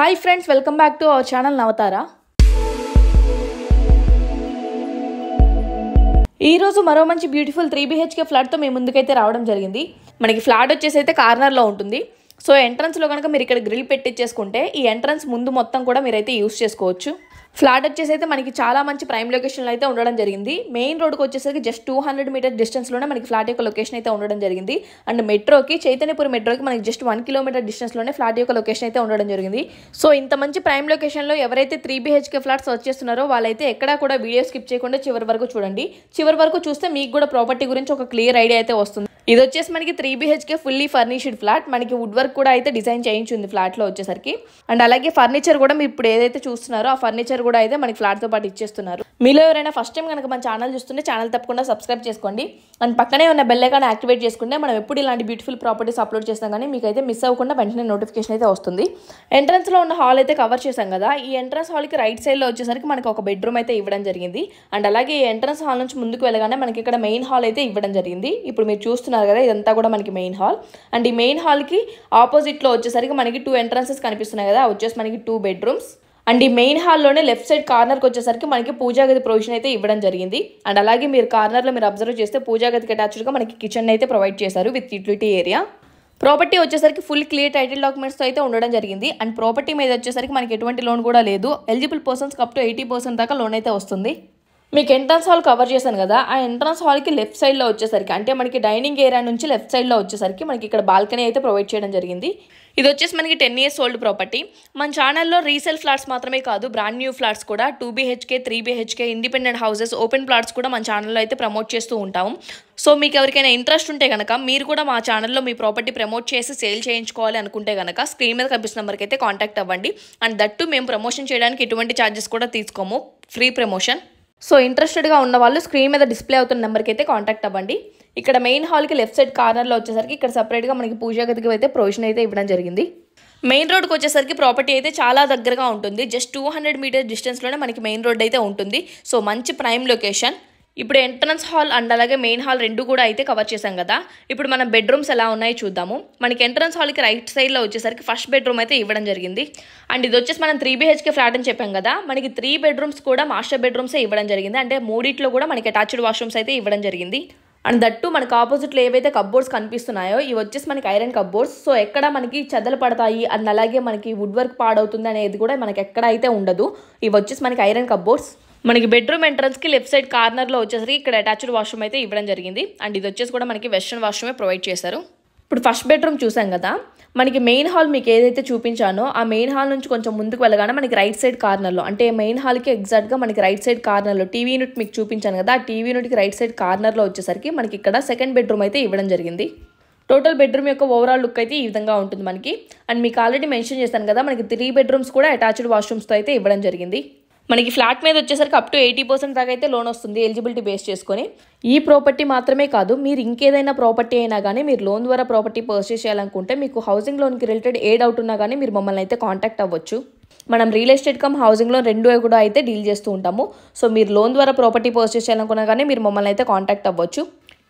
hi friends welcome back to our channel Navatara ఈరోజు మరో మంచి బ్యూటిఫుల్ త్రీ బీహెచ్కే ఫ్లాట్తో మేము ముందుకైతే రావడం జరిగింది మనకి ఫ్లాట్ వచ్చేసి అయితే కార్నర్లో ఉంటుంది సో ఎంట్రన్స్లో కనుక మీరు ఇక్కడ గ్రిల్ పెట్టించేసుకుంటే ఈ ఎంట్రన్స్ ముందు మొత్తం కూడా మీరైతే యూస్ చేసుకోవచ్చు ఫ్లాట్ వచ్చేసి అయితే మనకి చాలా మంచి ప్రైమ్ లొకేషన్లో అయితే ఉండడం జరిగింది మెయిన్ రోడ్కి వచ్చేసరికి జస్ట్ టూ హండ్రెడ్ మీటర్ డిస్టెన్స్లోనే మనకి ఫ్లాట్ యొక్క లొకేషన్ అయితే ఉండడం జరిగింది అండ్ మెట్రోకి చైతన్యపూర్ మెట్రోకి మనకి జస్ట్ వన్ కిలోమీటర్ డిస్టెన్స్లోనే ఫ్లాట్ యొక్క లొకేషన్ అయితే ఉండడం జరిగింది సో ఇంత మంచి ప్రైమ్ లొకేషన్లో ఎవరైతే త్రీ బీహెచ్కే ఫ్లాట్స్ వచ్చేస్తున్నారో వాళ్ళైతే ఎక్కడా కూడా వీడియో స్కిప్ చేయకుండా చివరి వరకు చూడండి చివరి వరకు చూస్తే మీకు కూడా ప్రాపర్టీ గురించి ఒక క్లియర్ ఐడియా అయితే వస్తుంది ఇది వచ్చేసి మనకి three BHK fully furnished flat మనకి వుడ్ వర్క్ కూడా అయితే డిజైన్ చేయించింది ఫ్లాట్లో వచ్చేసరికి అండ్ అలాగే ఫర్నిచర్ కూడా మీరు ఇప్పుడు ఏదైతే చూస్తున్నారో ఆ ఫర్నిచర్ కూడా అయితే మనకి ఫ్లాట్తో పాటు ఇచ్చేస్తున్నారు మీలో ఎవరైనా ఫస్ట్ టైం కనుక మన ఛానల్ చూస్తుంటే ఛానల్ తప్పకుండా సబ్స్క్రైబ్ చేసుకోండి అండ్ పక్కనే ఉన్న బెల్ ఐకాన్ యాక్టివేట్ చేసుకుంటే మనం ఎప్పుడు ఇలాంటి బ్యూటిఫుల్ ప్రాపర్టీస్ అప్లోడ్ చేస్తాం కానీ మీకు అయితే మిస్ అవ్వకుండా వెంటనే నోటిఫికేషన్ అయితే వస్తుంది ఎంట్రన్స్లో ఉన్న హాల్ అయితే కవర్ చేశాం కదా ఈ ఎంట్రన్స్ హాల్కి రైట్ సైడ్లో వచ్చేసరికి మనకి ఒక బెడ్రూమ్ అయితే ఇవ్వడం జరిగింది అండ్ అలాగే ఈ ఎంట్రన్స్ హాల్ నుంచి ముందుకు వెళ్ళగానే మనకి ఇక్కడ మెయిన్ హాల్ అయితే ఇవ్వడం జరిగింది ఇప్పుడు మీరు చూస్తున్నారు చూస్తున్నారు కదా ఇదంతా కూడా మనకి మెయిన్ హాల్ అండ్ ఈ మెయిన్ హాల్కి ఆపోజిట్లో వచ్చేసరికి మనకి టూ ఎంట్రన్సెస్ కనిపిస్తున్నాయి కదా వచ్చేసి మనకి టూ బెడ్రూమ్స్ అండ్ ఈ మెయిన్ హాల్లోనే లెఫ్ట్ సైడ్ కార్నర్కి వచ్చేసరికి మనకి పూజాగది ప్రొవిజన్ అయితే ఇవ్వడం జరిగింది అండ్ అలాగే మీరు కార్నర్లో మీరు అబ్జర్వ్ చేస్తే పూజాగదికి అటాచ్డ్గా మనకి కిచెన్ అయితే ప్రొవైడ్ చేశారు విత్ యూటిలిటీ ఏరియా ప్రాపర్టీ వచ్చేసరికి ఫుల్ క్లియర్ టైటిల్ డాక్యుమెంట్స్తో అయితే ఉండడం జరిగింది అండ్ ప్రాపర్టీ మీద వచ్చేసరికి మనకి ఎటువంటి లోన్ కూడా లేదు ఎలిజిబుల్ పర్సన్స్కి అప్ టు ఎయిటీ పర్సెంట్ దాకా లోన్ అయితే వస్తుంది మీకు ఎంట్రన్స్ హాల్ కవర్ చేశాను కదా ఆ ఎంట్రన్స్ హాల్కి లెఫ్ట్ సైడ్లో వచ్చేసరికి అంటే మనకి డైనింగ్ ఏరియా నుంచి లెఫ్ట్ సైడ్లో వచ్చేసరికి మనకి ఇక్కడ బాల్కనీ అయితే ప్రొవైడ్ చేయడం జరిగింది ఇది వచ్చేసి మనకి టెన్ ఇయర్స్ ఓల్డ్ ప్రాపర్టీ మన ఛానల్లో రీసేల్ ఫ్లాట్స్ మాత్రమే కాదు బ్రాండ్ న్యూ ఫ్లాట్స్ కూడా two BHK three BHK independent houses open flats కూడా మన ఛానల్లో అయితే ప్రమోట్ చేస్తూ ఉంటాము సో మీకు ఎవరికైనా ఇంట్రెస్ట్ ఉంటే కనుక మీరు కూడా మా ఛానల్లో మీ ప్రాపర్టీ ప్రమోట్ చేసి సేల్ చేయించుకోవాలి అనుకుంటే కనుక స్క్రీన్ మీద కనిపిస్తున్న నెంబర్కి అయితే కాంటాక్ట్ అవ్వండి అండ్ దట్టు మేము ప్రమోషన్ చేయడానికి ఎటువంటి ఛార్జెస్ కూడా తీసుకోము ఫ్రీ ప్రమోషన్ సో ఇంట్రెస్టెడ్గా ఉన్న వాళ్ళు స్క్రీన్ మీద డిస్ప్లే అవుతున్న నెంబర్కి అయితే కాంటాక్ట్ అవ్వండి ఇక్కడ మెయిన్ హాల్కి లెఫ్ట్ సైడ్ కార్నర్లో వచ్చేసరికి ఇక్కడ సపరేట్గా మనకి పూజా గదికి అయితే ప్రొవిజన్ అయితే ఇవ్వడం జరిగింది మెయిన్ రోడ్కి వచ్చేసరికి ప్రాపర్టీ అయితే చాలా దగ్గరగా ఉంటుంది జస్ట్ టూ హండ్రెడ్ మీటర్ డిస్టెన్స్లోనే మనకి మెయిన్ రోడ్ అయితే ఉంటుంది సో మంచి ప్రైమ్ లొకేషన్ ఇప్పుడు ఎంట్రన్స్ హాల్ అండ్ అలాగే మెయిన్ హాల్ రెండు కూడా అయితే కవర్ చేశాం కదా ఇప్పుడు మనం బెడ్రూమ్స్ ఎలా ఉన్నాయో చూద్దాము మనకి ఎంట్రన్స్ హాల్కి రైట్ సైడ్లో వచ్చేసరికి ఫస్ట్ బెడ్రూమ్ అయితే ఇవ్వడం జరిగింది అండ్ ఇది వచ్చేసి మనం త్రీ బీహెచ్కే ఫ్లాట్ అని చెప్పాం కదా మనకి త్రీ బెడ్రూమ్స్ కూడా మాస్టర్ బెడ్రూమ్సే ఇవ్వడం జరిగింది అంటే మూడిట్లో కూడా మనకి అటాచ్డ్ వాష్రూమ్స్ అయితే ఇవ్వడం జరిగింది అండ్ దట్టు మనకు ఆపోజిట్లో ఏవైతే కబ్బోర్డ్స్ కనిపిస్తున్నాయో ఇవి వచ్చేసి మనకి ఐరన్ కబ్బోర్డ్స్ సో ఎక్కడ మనకి చెదలు పడతాయి అండ్ అలాగే మనకి వుడ్ వర్క్ పాడవుతుంది అనేది కూడా మనకి ఎక్కడ అయితే ఉండదు ఇవి వచ్చేసి మనకి ఐరన్ కబ్బోర్డ్స్ మనకి బెడ్రూమ్ ఎంట్రన్స్కి లెఫ్ట్ సైడ్ కార్నర్లో వచ్చేసరికి ఇక్కడ అటాచ్డ్ వాష్రూమ్ అయితే ఇవ్వడం జరిగింది అండ్ ఇది వచ్చేసి కూడా మనకి వెస్ట్రన్ వాష్రూమే ప్రొవైడ్ చేశారు ఇప్పుడు ఫస్ట్ బెడ్రూమ్ చూసాం కదా మనకి మెయిన్ హాల్ మీకు ఏదైతే చూపించానో ఆ మెయిన్ హాల్ నుంచి కొంచెం ముందుకు వెళ్ళగానే మనకి రైట్ సైడ్ కార్నర్లో అంటే మెయిన్ హాల్కి ఎగ్జాక్ట్గా మనకి రైట్ సైడ్ కార్నర్లో టీవీ యూనిట్ మీకు చూపించాను కదా ఆ టీవీ యూనిట్కి రైట్ సైడ్ కార్నర్లో వచ్చేసరికి మనకి ఇక్కడ సెకండ్ బెడ్రూమ్ అయితే ఇవ్వడం జరిగింది టోటల్ బెడ్రూమ్ యొక్క ఓవరాల్ లుక్ అయితే ఈ విధంగా ఉంటుంది మనకి అండ్ మీకు ఆల్రెడీ మెన్షన్ చేశాను కదా మనకి త్రీ బెడ్రూమ్స్ కూడా అటాచ్డ్ వాష్రూమ్స్తో అయితే ఇవ్వడం జరిగింది మనకి ఫ్లాట్ మీద వచ్చేసరికి అప్ టు ఎయిటీ పర్సెంట్ దాకా అయితే లోన్ వస్తుంది ఎలిజిబిలిటీ బేస్ చేసుకొని ఈ ప్రాపర్టీ మాత్రమే కాదు మీరు ఇంకేదైనా ప్రాపర్టీ అయినా కానీ మీరు లోన్ ద్వారా ప్రాపర్టీ పర్చేస్ చేయాలనుకుంటే మీకు హౌసింగ్ లోన్కి రిలేటెడ్ ఏ డౌట్ ఉన్నా కానీ మీరు మమ్మల్ని అయితే కాంటాక్ట్ అవ్వచ్చు మనం రియల్ ఎస్టేట్ కమ్ హౌసింగ్లో రెండు కూడా అయితే డీల్ చేస్తూ ఉంటాము సో మీరు లోన్ ద్వారా ప్రాపర్టీ పర్చేస్ చేయాలనుకున్నా కానీ మీరు మమ్మల్ని అయితే కాంటాక్ట్ అవ్వచ్చు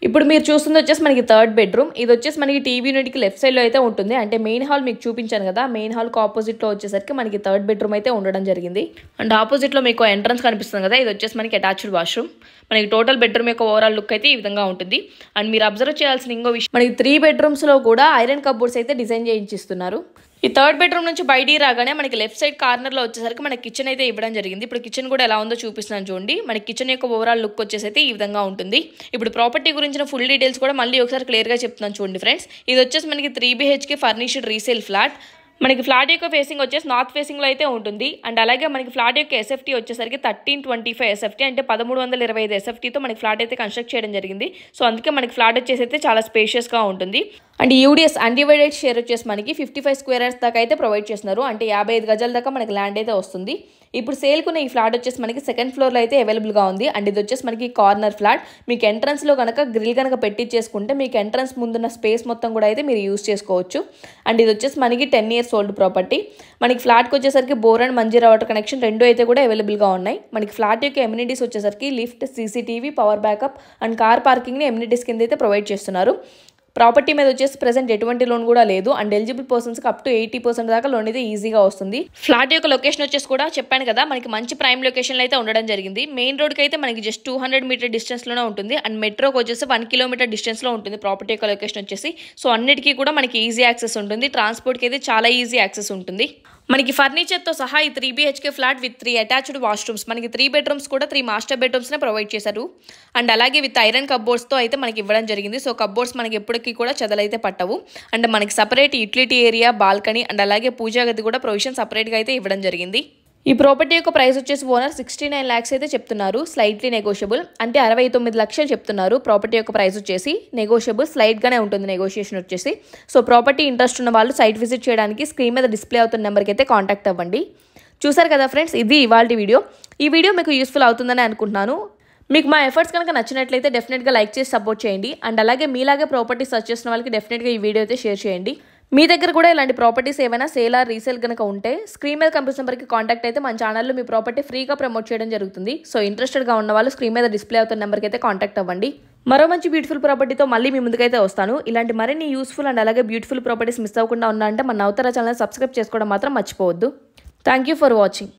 ఇప్పుడు మీరు చూస్తుంది వచ్చేసి మనకి థర్డ్ బెడ్రూమ్ ఇది వచ్చేసి మనకి టీవీ యూనిట్కి లెఫ్ట్ సైడ్లో అయితే ఉంటుంది అంటే మెయిన్ హాల్ మీకు చూపించాను కదా మెయిన్ హాల్కి ఆపోజిట్లో వచ్చేసరికి మనకి థర్డ్ బెడ్రూమ్ అయితే ఉండడం జరిగింది అండ్ ఆపోజిట్లో మీకు ఎంట్రన్స్ కనిపిస్తుంది కదా ఇది వచ్చేసి మనకి అటాచ్డ్ వాష్రూమ్ మనకి టోటల్ బెడ్రూమ్ యొక్క ఓవరాల్ లుక్ అయితే ఈ విధంగా ఉంటుంది అండ్ మీరు అబ్జర్వ్ చేయాల్సిన ఇంకో విషయం మనకి త్రీ బెడ్రూమ్స్లో కూడా ఐరన్ కబోర్డ్స్ అయితే డిజైన్ చేయించిస్తున్నారు ఈ థర్డ్ బెడ్రూమ్ నుంచి బయటికి రాగానే మనకి లెఫ్ట్ సైడ్ కార్నర్లో వచ్చేసరికి మనకి కిచెన్ అయితే ఇవ్వడం జరిగింది ఇప్పుడు కిచెన్ కూడా ఎలా ఉందో చూపిస్తున్నాను చూడండి మనకి కిచెన్ యొక్క ఓవరాల్ లుక్ వచ్చేసైతే ఈ విధంగా ఉంటుంది ఇప్పుడు ప్రాపర్టీ గురించిన ఫుల్ డీటెయిల్స్ కూడా మళ్ళీ ఒకసారి క్లియర్గా చెప్తున్నాను చూడండి ఫ్రెండ్స్ ఇది వచ్చేసి మనకి three BHK furnished resale flat మనకి ఫ్లాట్ యొక్క ఫేసింగ్ వచ్చేసి నార్త్ ఫేసింగ్లో అయితే ఉంటుంది అండ్ అలాగే మనకి ఫ్లాట్ యొక్క ఎస్ఎఫ్టీ వచ్చేసరికి థర్టీన్ ట్వంటీ ఫైవ్ ఎస్ఎఫ్టీ అంటే పదమూడు వందల ఇరవై ఐదు ఎస్ఎఫ్టీతో మనకి ఫ్లాట్ అయితే కన్స్ట్రక్ట్ చేయడం జరిగింది సో అందుకే మనకి ఫ్లాట్ వచ్చేసి అయితే చాలా స్పేషియస్గా ఉంటుంది అండ్ యూడిఎస్ అన్డివైడెడ్ షేర్ వచ్చేసి మనకి ఫిఫ్టీ ఫైవ్ స్క్వేర్ యార్డ్స్ దాకా అయితే ప్రొవైడ్ చేస్తున్నారు అంటే యాభై ఐదు గజాల దాకా మనకి ల్యాండ్ అయితే వస్తుంది ఇప్పుడు సేల్కున్న ఈ ఫ్లాట్ వచ్చేసి మనకి సెకండ్ ఫ్లోర్లో అయితే అవైలబుల్గా ఉంది అండ్ ఇది వచ్చేసి మనకి కార్నర్ ఫ్లాట్ మీకు ఎంట్రన్స్లో కనుక గ్రిల్ కనుక పెట్టించేసుకుంటే మీకు ఎంట్రన్స్ ముందున్న స్పేస్ మొత్తం కూడా అయితే మీరు యూజ్ చేసుకోవచ్చు అండ్ ఇది వచ్చేసి మనకి టెన్ ఇయర్స్ ఓల్డ్ ప్రాపర్టీ మనకి ఫ్లాట్కి వచ్చేసరికి bore and Manjira water connection రెండు అయితే కూడా అవైలబుల్గా ఉన్నాయి మనకి ఫ్లాట్ యొక్క ఎమ్యూనిటీస్ వచ్చేసరికి lift CCTV power backup and car పార్కింగ్ని ఎమ్యూనిటీస్ కింద అయితే ప్రొవైడ్ చేస్తున్నారు ప్రాపర్టీ మీద వచ్చేసి ప్రెసెంట్ ఎటువంటి లోన్ కూడా లేదు అండ్ ఎలిజిబుల్ పర్సన్స్కి అప్ టు ఎయిటీ పర్సెంట్ దాకా లోన్ అయితే ఈజీగా వస్తుంది ఫ్లాట్ యొక్క లొకేషన్ వచ్చేసి కూడా చెప్పాను కదా మనకి మంచి ప్రైమ్ లొకేషన్లో అయితే ఉండడం జరిగింది మెయిన్ రోడ్కి అయితే మనకి జస్ట్ టూ హండ్రెడ్ మీటర్ లోనే ఉంటుంది అండ్ మెట్రోకి వచ్చేసి వన్ కిలోమీటర్ డిస్టెన్స్లో ఉంటుంది ప్రాపర్టీ యొక్క లొకేషన్ వచ్చేసి సో అన్నిటికీ కూడా మనకి ఈజీ యాక్సెస్ ఉంటుంది ట్రాన్స్పోర్ట్కి అయితే చాలా ఈజీ యాక్సెస్ ఉంటుంది మనకి ఫర్నిచర్తో సహా ఈ three BHK flat with three attached washrooms మనకి త్రీ బెడ్రూమ్స్ కూడా త్రీ మాస్టర్ బెడ్రూమ్స్నే ప్రొవైడ్ చేశారు అండ్ అలాగే విత్ ఐరన్ కబ్బోర్డ్స్తో అయితే మనకి ఇవ్వడం జరిగింది సో కబ్బోర్డ్స్ మనకి ఎప్పటికీ కూడా చెదలైతే పట్టవు అండ్ మనకి separate utility area balcony and అలాగే పూజా గది కూడా ప్రొవిజన్ సపరేట్గా అయితే ఇవ్వడం జరిగింది ఈ ప్రాపర్టీ యొక్క ప్రైస్ వచ్చేసి ఓనర్ సిక్స్టీ నైన్ ల్యాక్స్ అయితే చెప్తున్నారు స్లైట్లీ నెగోషియబుల్ అంటే అరవై తొమ్మిది లక్షలు చెప్తున్నారు ప్రాపర్టీ యొక్క ప్రైస్ వచ్చేసి నెగోషియబుల్ స్లైట్గానే ఉంటుంది నెగోషియేషన్ వచ్చేసి సో ప్రాపర్టీ ఇంట్రెస్ట్ ఉన్న వాళ్ళు సైట్ విజిట్ చేయడానికి స్క్రీన్ మీద డిస్ప్లే అవుతున్న నెంబర్కి అయితే కాంటాక్ట్ అవ్వండి చూసారు కదా ఫ్రెండ్స్ ఇది ఇవాళ వీడియో ఈ వీడియో మీకు యూస్ఫుల్ అవుతుందని అనుకుంటున్నాను మీకు మా ఎఫర్ట్స్ కనుక నచ్చినట్లయితే డెఫినెట్గా లైక్ చేసి సపోర్ట్ చేయండి అండ్ అలాగే మీలాగే ప్రాపర్టీ సర్చ్ చేసిన వాళ్ళకి డెఫినెట్గా ఈ వీడియో అయితే షేర్ చేయండి మీ దగ్గర కూడా ఇలాంటి ప్రాపర్టీస్ ఏమైనా సేల్ ఆర్ రీసేల్ కనుక ఉంటే స్క్రీన్ మీద కంపెనీ నెంబర్కి కాంటాక్ట్ అయితే మన ఛానల్లో మీ ప్రాపర్టీ ఫ్రీగా ప్రమోట్ చేయడం జరుగుతుంది సో ఇంట్రెస్టెడ్గా ఉన్న వాళ్ళు స్క్రీన్ మీద డిస్ప్లే అవుతున్న నెంబర్కి అయితే కాంటాక్ట్ అవ్వండి మరో మంచి బ్యూటిఫుల్ ప్రాపర్టీతో మళ్ళీ మీ ముందుకైతే వస్తాను ఇలాంటి మరిన్ని యూస్ఫుల్ అండ్ అలాగే బ్యూటిఫుల్ ప్రాపర్టీస్ మిస్ అవ్వకుండా ఉన్నా అంటే మన అవతార ఛానల్ సబ్స్క్రైబ్ చేసుకోవడం మాత్రం మర్చిపోవద్దు థ్యాంక్ ఫర్ వాచింగ్